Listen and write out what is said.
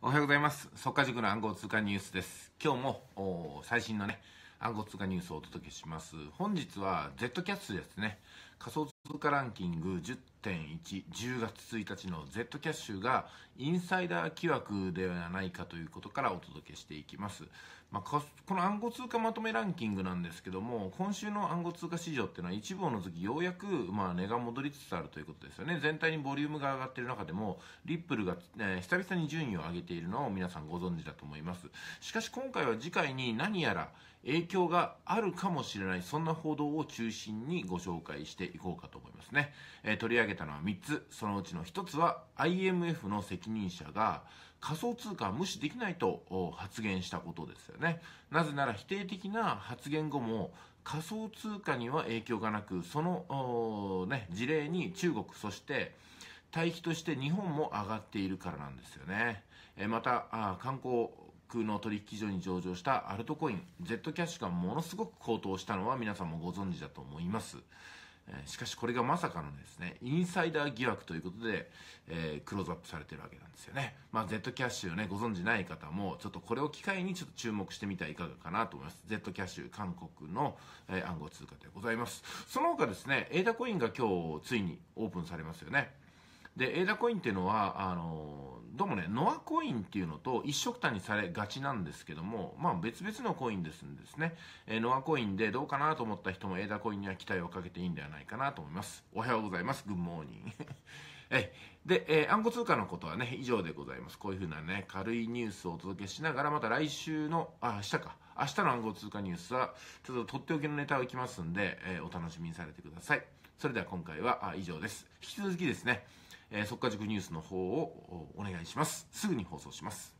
おはようございます。速稼塾の暗号通貨ニュースです。今日も最新のね、暗号通貨ニュースをお届けします。本日は z ャ a s ですね。仮想通貨ランキング10 10月1日の Z キャッシュがインサイダー疑惑ではないかということからお届けしていきます、まあ、この暗号通貨まとめランキングなんですけども今週の暗号通貨市場っていうのは一部を除きようやくまあ値が戻りつつあるということですよね全体にボリュームが上がっている中でもリップルが、えー、久々に順位を上げているのを皆さんご存知だと思いますしかし今回は次回に何やら影響があるかもしれないそんな報道を中心にご紹介していこうかと思いますね、えー、取り上げ上げたのは3つ。そのうちの1つは IMF の責任者が仮想通貨は無視できないと発言したことですよね。なぜなら否定的な発言後も仮想通貨には影響がなく、その、ね、事例に中国、そして対比として日本も上がっているからなんですよね。えまた、観光空の取引所に上場したアルトコイン、Z キャッシュがものすごく高騰したのは皆さんもご存知だと思います。えしかしこれがまさかのですね、インサイダー疑惑ということで、えー、クローズアップされてるわけなんですよね。まあ、Z キャッシュをね、ご存知ない方も、ちょっとこれを機会にちょっと注目してみてはいかがかなと思います。Z キャッシュ、韓国の、えー、暗号通貨でございます。その他ですね、エイダコインが今日ついにオープンされますよね。で、エイダコインっていうのは、あのーどうもね、ノアコインっていうのと一色単にされがちなんですけども、まあ別々のコインですんですね。えー、ノアコインでどうかなと思った人もエーダコインには期待をかけていいんではないかなと思います。おはようございます。グッモーニング。えで、えー、暗号通貨のことはね、以上でございます。こういうふうなね、軽いニュースをお届けしながら、また来週の、あ、明日か。明日の暗号通貨ニュースは、ちょっととっておきのネタをいきますんで、えー、お楽しみにされてください。それでは今回は、あ以上です。引き続きですね、えー、速稼塾ニュースの方をお願いします。すぐに放送します。